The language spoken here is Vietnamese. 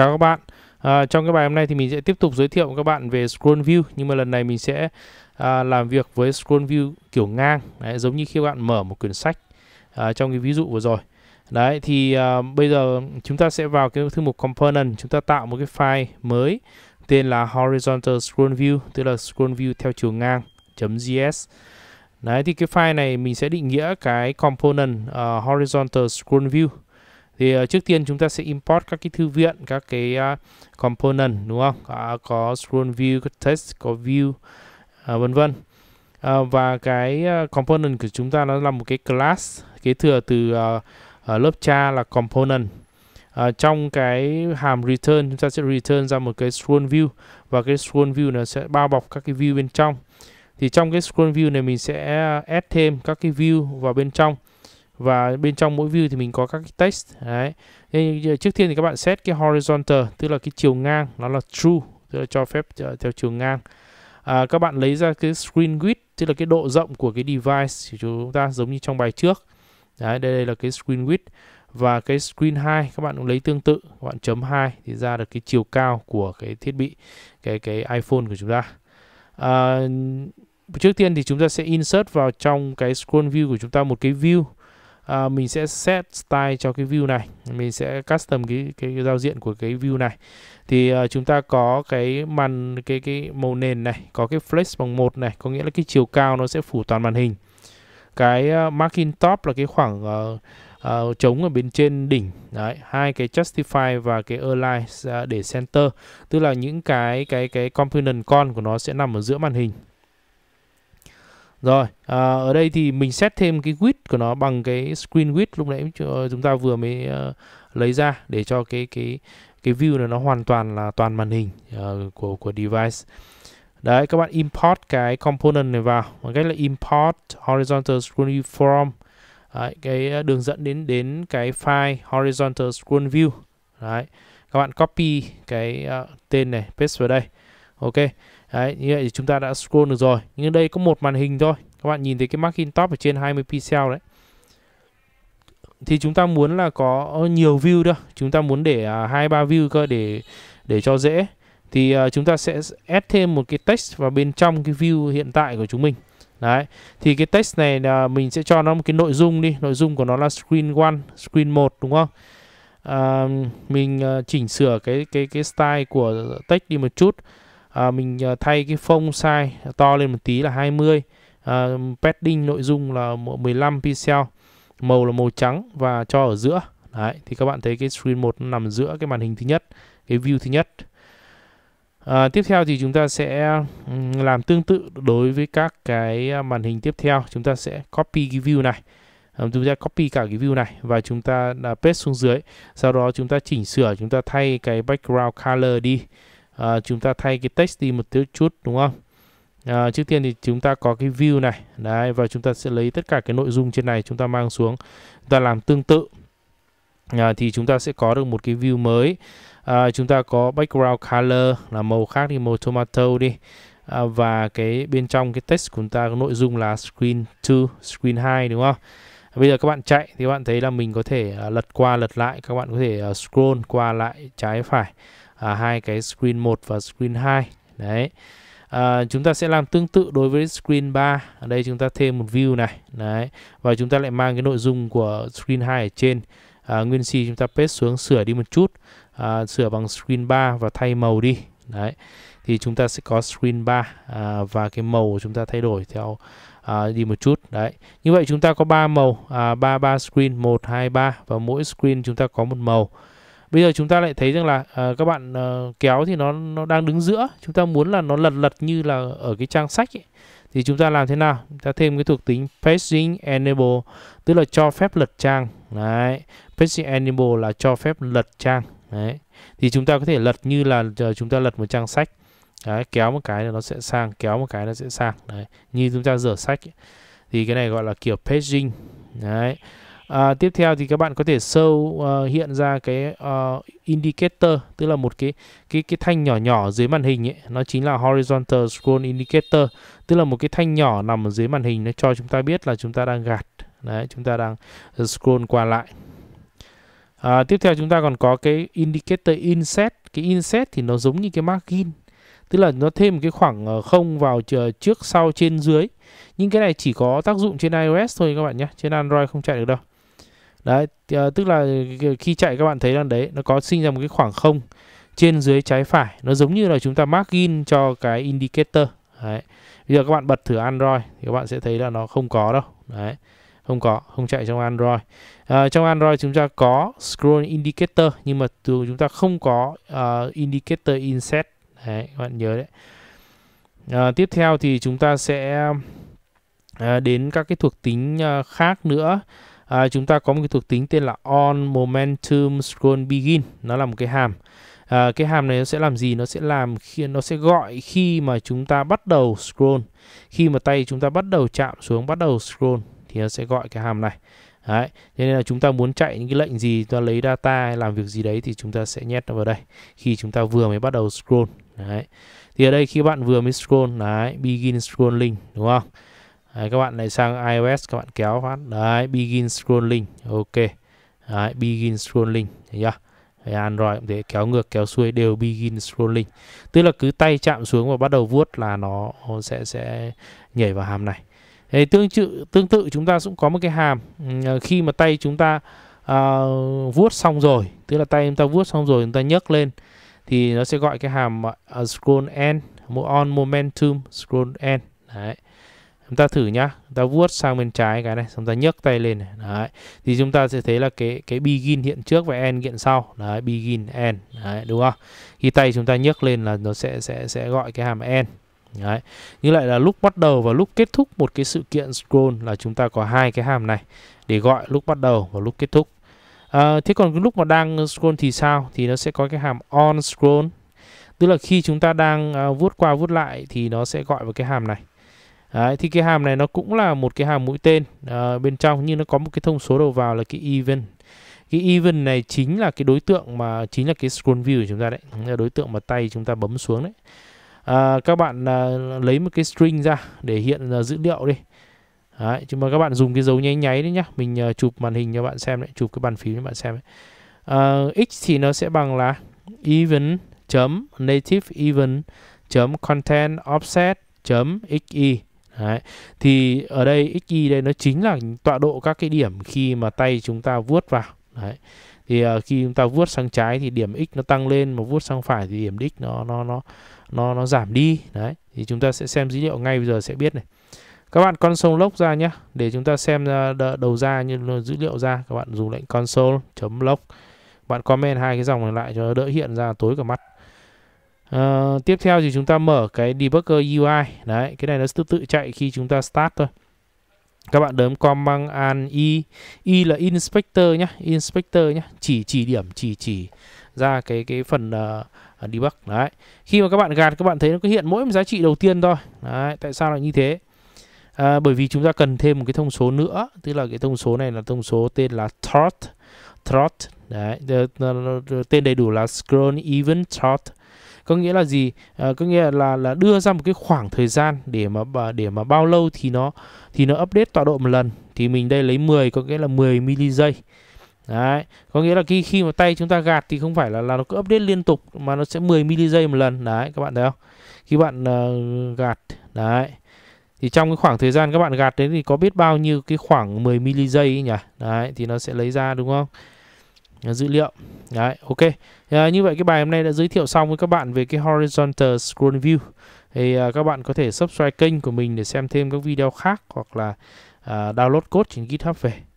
Chào các bạn. À, trong cái bài hôm nay thì mình sẽ tiếp tục giới thiệu với các bạn về scroll view nhưng mà lần này mình sẽ à, làm việc với scroll view kiểu ngang, đấy, giống như khi các bạn mở một quyển sách à, trong cái ví dụ vừa rồi. Đấy thì à, bây giờ chúng ta sẽ vào cái thư mục component, chúng ta tạo một cái file mới tên là horizontal scroll view, tức là scroll view theo chiều ngang.js. Đấy thì cái file này mình sẽ định nghĩa cái component uh, horizontal scroll view thì uh, trước tiên chúng ta sẽ import các cái thư viện các cái uh, component đúng không uh, có scroll view có text có view uh, vân vân uh, và cái uh, component của chúng ta nó là một cái class kế thừa từ uh, uh, lớp cha là component uh, trong cái hàm return chúng ta sẽ return ra một cái scroll view và cái scroll view nó sẽ bao bọc các cái view bên trong thì trong cái scroll view này mình sẽ add thêm các cái view vào bên trong và bên trong mỗi view thì mình có các cái text đấy Nên trước tiên thì các bạn set cái horizontal tức là cái chiều ngang nó là true tức là cho phép ờ, theo chiều ngang à, các bạn lấy ra cái screen width tức là cái độ rộng của cái device của chúng ta giống như trong bài trước đấy đây, đây là cái screen width và cái screen 2 các bạn cũng lấy tương tự các bạn chấm 2 thì ra được cái chiều cao của cái thiết bị cái cái iPhone của chúng ta à, trước tiên thì chúng ta sẽ insert vào trong cái scroll view của chúng ta một cái view à, mình sẽ set style cho cái view này mình sẽ custom cái cái, cái giao diện của cái view này thì uh, chúng ta có cái màn cái cái màu nền này có cái flex bằng một này có nghĩa là cái chiều cao nó sẽ phủ toàn màn hình cái uh, marking top là cái khoảng uh, uh, trống ở bên trên đỉnh đấy hai cái justify và cái align uh, để center tức là những cái cái cái component con của nó sẽ nằm ở giữa màn hình rồi, à, ở đây thì mình set thêm cái width của nó bằng cái screen width lúc nãy chúng ta vừa mới uh, lấy ra để cho cái cái cái view này nó hoàn toàn là toàn màn hình uh, của của device. Đấy, các bạn import cái component này vào bằng cách là import horizontal screen view from Đấy, cái ờ, đường dẫn đến đến cái file horizontal screen view. Đấy. Các bạn copy cái uh, tên này paste vào đây ok đấy như vậy thì chúng ta đã scroll được rồi nhưng đây có một màn hình thôi các bạn nhìn thấy cái margin top ở trên 20 pixel đấy thì chúng ta muốn là có nhiều view đâu chúng ta muốn để à, hai uh, ba view cơ để để cho dễ thì uh, chúng ta sẽ add thêm một cái text vào bên trong cái view hiện tại của chúng mình đấy thì cái text này là mình sẽ cho nó một cái nội dung đi nội dung của nó là screen one screen 1 đúng không uh, mình uh, chỉnh sửa cái cái cái style của text đi một chút à, mình ờ, thay cái phông size to lên một tí là 20 à, ờ, padding nội dung là 15 pixel màu là màu trắng và cho ở giữa đấy thì các bạn thấy cái screen một nằm giữa cái màn hình thứ nhất cái view thứ nhất à, tiếp theo thì chúng ta sẽ làm tương tự đối với các cái màn hình tiếp theo chúng ta sẽ copy cái view này chúng ta copy cả cái view này và chúng ta là paste xuống dưới sau đó chúng ta chỉnh sửa chúng ta thay cái background color đi à, chúng ta thay cái text đi một tí chút đúng không à, trước tiên thì chúng ta có cái view này đấy và chúng ta sẽ lấy tất cả cái nội dung trên này chúng ta mang xuống ta làm tương tự à, thì chúng ta sẽ có được một cái view mới à, chúng ta có background color là màu khác đi màu tomato đi à, và cái bên trong cái text của chúng ta có nội dung là screen 2 screen 2 đúng không bây giờ các bạn chạy thì các bạn thấy là mình có thể lật qua lật lại các bạn có thể scroll qua lại trái phải à, hai cái screen 1 và screen 2 đấy à, chúng ta sẽ làm tương tự đối với screen 3 ở đây chúng ta thêm một view này đấy và chúng ta lại mang cái nội dung của screen 2 ở trên à, nguyên si chúng ta paste xuống sửa đi một chút à, sửa bằng screen 3 và thay màu đi đấy thì chúng ta sẽ có screen 3 à, và cái màu chúng ta thay đổi theo à, đi một chút đấy như vậy chúng ta có 3 màu à, 3 3 screen 1 2 3 và mỗi screen chúng ta có một màu bây giờ chúng ta lại thấy rằng là uh, các bạn uh, kéo thì nó nó đang đứng giữa chúng ta muốn là nó lật lật như là ở cái trang sách ấy. thì chúng ta làm thế nào chúng ta thêm cái thuộc tính paging enable tức là cho phép lật trang đấy paging enable là cho phép lật trang đấy thì chúng ta có thể lật như là chúng ta lật một trang sách đấy, kéo một cái là nó sẽ sang kéo một cái nó sẽ sang đấy như chúng ta rửa sách ấy. thì cái này gọi là kiểu paging đấy À, tiếp theo thì các bạn có thể show uh, hiện ra cái uh, indicator tức là một cái cái cái thanh nhỏ nhỏ dưới màn hình ấy, nó chính là horizontal scroll indicator, tức là một cái thanh nhỏ nằm ở dưới màn hình nó cho chúng ta biết là chúng ta đang gạt. Đấy, chúng ta đang scroll qua lại. À, tiếp theo chúng ta còn có cái indicator inset, cái inset thì nó giống như cái margin tức là nó thêm cái khoảng không vào trước sau trên dưới nhưng cái này chỉ có tác dụng trên iOS thôi các bạn nhé trên Android không chạy được đâu đấy ờ, tức là khi chạy các bạn thấy là đấy nó có sinh ra một cái khoảng không trên dưới trái phải nó giống như là chúng ta margin cho cái indicator đấy bây giờ các bạn bật thử android thì các bạn sẽ thấy là nó không có đâu đấy không có không chạy trong android à, trong android chúng ta có scroll indicator nhưng mà từ chúng ta không có uh, indicator inset đấy các bạn nhớ đấy à, tiếp theo thì chúng ta sẽ à, đến các cái thuộc tính à, khác nữa à, chúng ta có một cái thuộc tính tên là on momentum scroll begin nó là một cái hàm à, cái hàm này nó sẽ làm gì nó sẽ làm khi nó sẽ gọi khi mà chúng ta bắt đầu scroll khi mà tay chúng ta bắt đầu chạm xuống bắt đầu scroll thì nó sẽ gọi cái hàm này Đấy, thế nên là chúng ta muốn chạy những cái lệnh gì ta lấy data hay làm việc gì đấy thì chúng ta sẽ nhét nó vào đây khi chúng ta vừa mới bắt đầu scroll đấy. thì ở đây khi bạn vừa mới scroll đấy begin scrolling đúng không đấy, các bạn này sang iOS các bạn kéo phát đấy begin scrolling ok đấy, begin scrolling thấy chưa Android cũng thế kéo ngược kéo xuôi đều begin scrolling tức là cứ tay chạm xuống và bắt đầu vuốt là nó sẽ sẽ nhảy vào hàm này Thế tương tự tương tự chúng ta cũng có một cái hàm ừ, à, khi mà tay chúng ta uh, vuốt xong rồi tức là tay chúng ta vuốt xong rồi chúng ta nhấc lên thì nó sẽ gọi cái hàm uh, scroll end on momentum scroll end đấy chúng ta thử nhá chúng ta vuốt sang bên trái cái này chúng ta nhấc tay lên này. Đấy. thì chúng ta sẽ thấy là cái cái begin hiện trước và end hiện sau đấy begin end đấy, đúng không khi tay chúng ta nhấc lên là nó sẽ sẽ sẽ gọi cái hàm end Đấy. Như lại là lúc bắt đầu và lúc kết thúc một cái sự kiện scroll là chúng ta có hai cái hàm này để gọi lúc bắt đầu và lúc kết thúc. À, thế còn lúc mà đang scroll thì sao? Thì nó sẽ có cái hàm on scroll. Tức là khi chúng ta đang uh, vuốt qua vuốt lại thì nó sẽ gọi vào cái hàm này. Đấy, thì cái hàm này nó cũng là một cái hàm mũi tên à, bên trong nhưng nó có một cái thông số đầu vào là cái even cái even này chính là cái đối tượng mà chính là cái scroll view của chúng ta đấy là đối tượng mà tay chúng ta bấm xuống đấy à, các bạn à, lấy một cái string ra để hiện à, dữ liệu đi đấy, chúng mà các bạn dùng cái dấu nháy nháy đấy nhá mình à, chụp màn hình cho bạn xem đấy chụp cái bàn phím cho bạn xem đấy. À, x thì nó sẽ bằng là even native even content offset chấm xe Đấy. Thì ở đây XY đây nó chính là tọa độ các cái điểm khi mà tay chúng ta vuốt vào. Đấy. Thì uh, khi chúng ta vuốt sang trái thì điểm x nó tăng lên mà vuốt sang phải thì điểm x nó nó nó nó nó giảm đi. Đấy. Thì chúng ta sẽ xem dữ liệu ngay bây giờ sẽ biết này. Các bạn console log ra nhé để chúng ta xem ờ, đầu ra như dữ liệu ra các bạn dùng lệnh console.log bạn comment hai cái dòng này lại cho đỡ hiện ra tối cả mắt Ờ, tiếp theo thì chúng ta mở cái debugger UI. Đấy, cái này nó tự tự chạy khi chúng ta start thôi. Các bạn đấm command an i, i là inspector nhá, inspector nhá, chỉ chỉ điểm, chỉ chỉ ra cái cái phần uh, debug đấy. Khi mà các bạn gạt các bạn thấy nó có hiện mỗi một giá trị đầu tiên thôi. Đấy, tại sao lại như thế? À, bởi vì chúng ta cần thêm một cái thông số nữa, tức là cái thông số này là thông số tên là trot trot đấy, tên đầy đủ là scroll event trot có nghĩa là gì à, có nghĩa là là đưa ra một cái khoảng thời gian để mà để mà bao lâu thì nó thì nó update tọa độ một lần thì mình đây lấy 10 có nghĩa là 10 mili giây Đấy, có nghĩa là khi khi mà tay chúng ta gạt thì không phải là là nó cứ update liên tục mà nó sẽ 10 mili giây một lần. Đấy, các bạn thấy không? Khi bạn uh, gạt đấy thì trong cái khoảng thời gian các bạn gạt đến thì có biết bao nhiêu cái khoảng 10 mili giây nhỉ? Đấy thì nó sẽ lấy ra đúng không? dữ liệu đấy ok à, như vậy cái bài hôm nay đã giới thiệu xong với các bạn về cái horizontal scroll view thì à, các bạn có thể subscribe kênh của mình để xem thêm các video khác hoặc là à, download code trên GitHub về